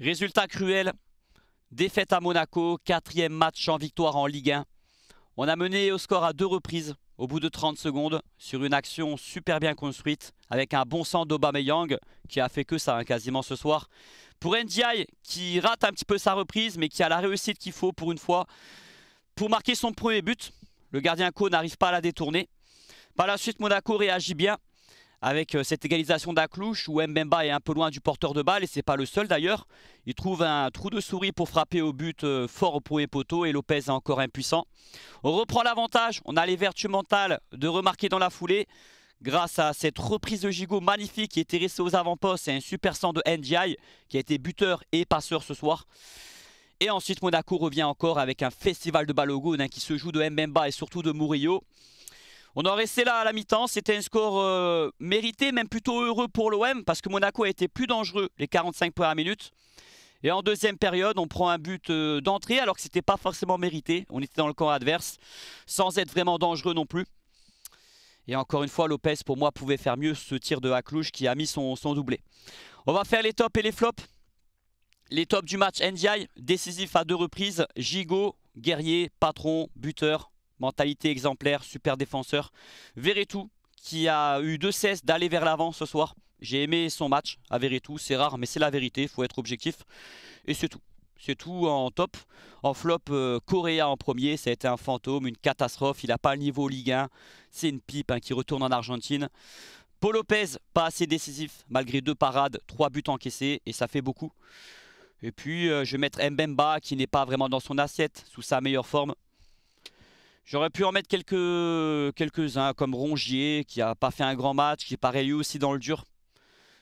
Résultat cruel, défaite à Monaco, quatrième match en victoire en Ligue 1. On a mené au score à deux reprises au bout de 30 secondes sur une action super bien construite avec un bon sang d'Obameyang qui a fait que ça hein, quasiment ce soir. Pour Ndiaye qui rate un petit peu sa reprise mais qui a la réussite qu'il faut pour une fois pour marquer son premier but. Le gardien Co n'arrive pas à la détourner. Par la suite Monaco réagit bien avec euh, cette égalisation d'Aklouche où Mbemba est un peu loin du porteur de balle et c'est pas le seul d'ailleurs. Il trouve un trou de souris pour frapper au but euh, fort au premier poteau et Lopez est encore impuissant. On reprend l'avantage, on a les vertus mentales de remarquer dans la foulée grâce à cette reprise de gigot magnifique qui était restée aux avant-postes et un super sang de NDI qui a été buteur et passeur ce soir. Et ensuite Monaco revient encore avec un festival de balogun hein, qui se joue de Mbemba et surtout de Murillo. On en restait là à la mi-temps, c'était un score euh, mérité, même plutôt heureux pour l'OM, parce que Monaco a été plus dangereux les 45 premières minutes. Et en deuxième période, on prend un but euh, d'entrée, alors que ce n'était pas forcément mérité. On était dans le camp adverse, sans être vraiment dangereux non plus. Et encore une fois, Lopez, pour moi, pouvait faire mieux ce tir de Haklouche qui a mis son, doublé. On va faire les tops et les flops. Les tops du match, Ndiaye, décisif à deux reprises. Gigot, guerrier, patron, buteur, mentalité exemplaire, super défenseur. Veretout, qui a eu de cesse d'aller vers l'avant ce soir. J'ai aimé son match à Veretout. c'est rare, mais c'est la vérité, il faut être objectif. Et c'est tout. C'est tout en top. En flop, euh, coréa en premier, ça a été un fantôme, une catastrophe. Il n'a pas le niveau Ligue 1. C'est une pipe hein, qui retourne en Argentine. Paul Lopez, pas assez décisif, malgré deux parades, trois buts encaissés, et ça fait beaucoup. Et puis, euh, je vais mettre Mbemba, qui n'est pas vraiment dans son assiette, sous sa meilleure forme. J'aurais pu en mettre quelques-uns, comme Rongier, qui n'a pas fait un grand match, qui paraît lui aussi dans le dur.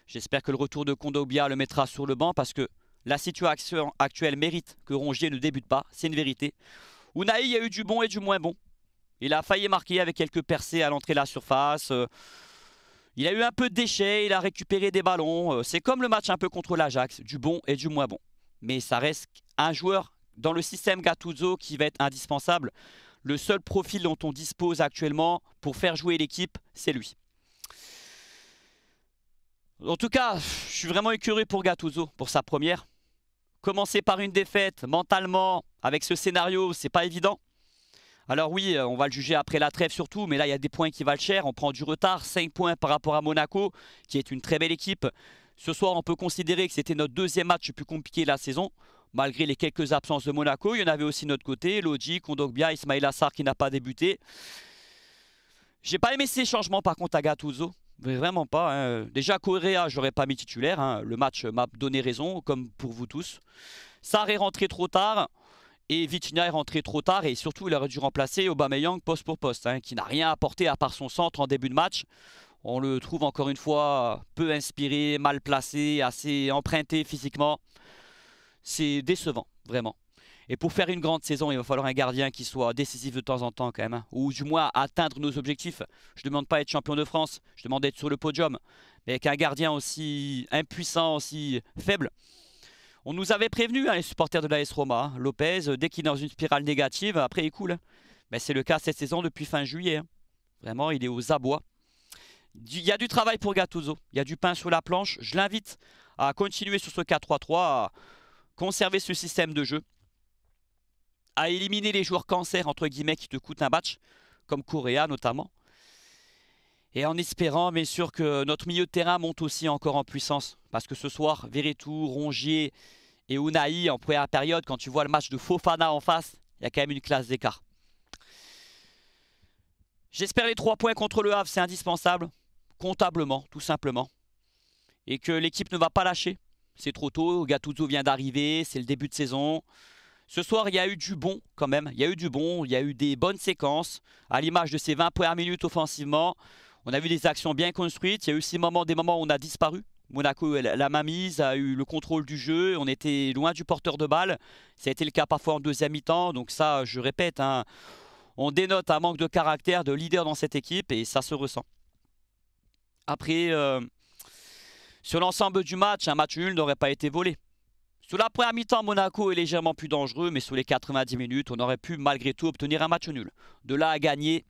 J'espère que le retour de Kondobia le mettra sur le banc, parce que la situation actuelle mérite que Rongier ne débute pas, c'est une vérité. Ounaï a eu du bon et du moins bon. Il a failli marquer avec quelques percées à l'entrée de la surface. Euh, il a eu un peu de déchets, il a récupéré des ballons. Euh, c'est comme le match un peu contre l'Ajax, du bon et du moins bon. Mais ça reste un joueur dans le système Gattuso qui va être indispensable. Le seul profil dont on dispose actuellement pour faire jouer l'équipe, c'est lui. En tout cas, je suis vraiment écœuré pour Gattuso, pour sa première. Commencer par une défaite, mentalement, avec ce scénario, c'est pas évident. Alors oui, euh, on va le juger après la trêve surtout, mais là, il y a des points qui valent cher. On prend du retard, 5 points par rapport à Monaco, qui est une très belle équipe. Ce soir, on peut considérer que c'était notre deuxième match le plus compliqué de la saison malgré les quelques absences de Monaco. Il y en avait aussi de notre côté, Lodji, Kondogbia, Ismail Assar qui n'a pas débuté. J'ai pas aimé ces changements par contre à Gattuso. Vraiment pas. Hein. Déjà, Correa, j'aurais pas mis titulaire. Hein. Le match m'a donné raison, comme pour vous tous. Sarr est rentré trop tard. Et Vitinha est rentré trop tard. Et surtout, il aurait dû remplacer Aubameyang poste pour poste, hein, qui n'a rien apporté à part son centre en début de match. On le trouve encore une fois peu inspiré, mal placé, assez emprunté physiquement c'est décevant, vraiment. Et pour faire une grande saison, il va falloir un gardien qui soit décisif de temps en temps quand même. Hein, ou du moins atteindre nos objectifs. Je ne demande pas d'être champion de France, je demande d'être sur le podium. Mais avec un gardien aussi impuissant, aussi faible. On nous avait prévenu, hein, les supporters de l'AS Roma. Hein, Lopez, euh, dès qu'il est dans une spirale négative, après il coule. Mais c'est le cas cette saison depuis fin juillet. Vraiment, il est aux abois. Il y a du travail pour Gattuso. Il y a du pain sur la planche. Je l'invite à continuer sur ce 4-3-3 conserver ce système de jeu, à éliminer les joueurs cancer, entre guillemets, qui te coûtent un match, comme Correa notamment. Et en espérant, bien sûr, que notre milieu de terrain monte aussi encore en puissance. Parce que ce soir, Veretout, Rongier et Unai, en première période, quand tu vois le match de Fofana en face, il y a quand même une classe d'écart. J'espère les trois points contre le Havre, c'est indispensable. Comptablement, tout simplement. Et que l'équipe ne va pas lâcher c'est trop tôt. Gattuso vient d'arriver, c'est le début de saison. Ce soir, il y a eu du bon quand même. Il y a eu du bon, il y a eu des bonnes séquences. À l'image de ces 20 premières minutes offensivement, on a vu des actions bien construites. Il y a eu aussi des moments où on a disparu. Monaco, la mamise a eu le contrôle du jeu. On était loin du porteur de balle. Ça a été le cas parfois en deuxième mi-temps. Donc ça, je répète, hein, on dénote un manque de caractère, de leader dans cette équipe et ça se ressent. Après, euh, sur l'ensemble du match, un match nul n'aurait pas été volé. Sous la première mi-temps, Monaco est légèrement plus dangereux, mais sous les 90 minutes, on aurait pu malgré tout obtenir un match nul. De là à gagner,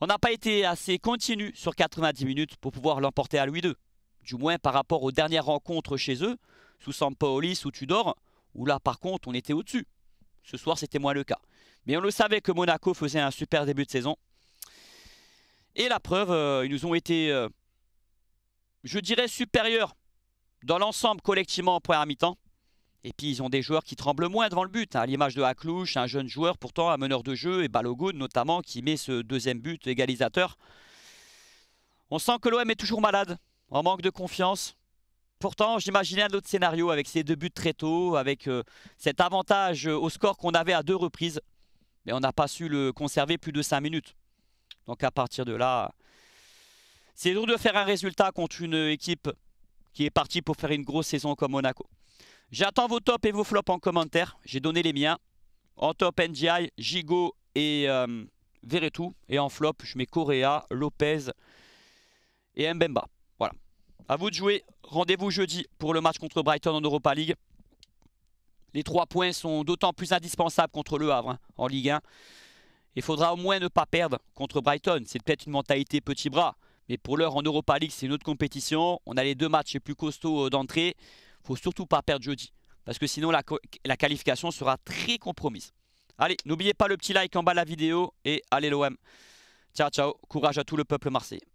on n'a pas été assez continu sur 90 minutes pour pouvoir l'emporter à lui deux. Du moins par rapport aux dernières rencontres chez eux, sous Sampaoli, sous Tudor, où là par contre on était au-dessus. Ce soir c'était moins le cas. Mais on le savait que Monaco faisait un super début de saison. Et la preuve, euh, ils nous ont été... Euh, je dirais, supérieur dans l'ensemble collectivement en première mi-temps. Et puis ils ont des joueurs qui tremblent moins devant le but, hein. à l'image de Haklouche, un jeune joueur pourtant, un meneur de jeu, et Balogun notamment, qui met ce deuxième but égalisateur. On sent que l'OM est toujours malade, en manque de confiance. Pourtant, j'imaginais un autre scénario avec ces deux buts très tôt, avec euh, cet avantage euh, au score qu'on avait à deux reprises. Mais on n'a pas su le conserver plus de cinq minutes. Donc à partir de là, c'est dur de faire un résultat contre une équipe qui est partie pour faire une grosse saison comme Monaco. J'attends vos tops et vos flops en commentaire. J'ai donné les miens. En top, NGI, Gigo et euh, Veretout. Et en flop, je mets Correa, Lopez et Mbemba. Voilà. À vous de jouer. Rendez-vous jeudi pour le match contre Brighton en Europa League. Les trois points sont d'autant plus indispensables contre le Havre hein, en Ligue 1. Il faudra au moins ne pas perdre contre Brighton. C'est peut-être une mentalité petit bras. Mais pour l'heure, en Europa League, c'est une autre compétition. On a les deux matchs les plus costauds euh, d'entrée. Il faut surtout pas perdre jeudi. Parce que sinon, la, la qualification sera très compromise. Allez, n'oubliez pas le petit like en bas de la vidéo. Et allez l'OM. Ciao, ciao. Courage à tout le peuple marseillais.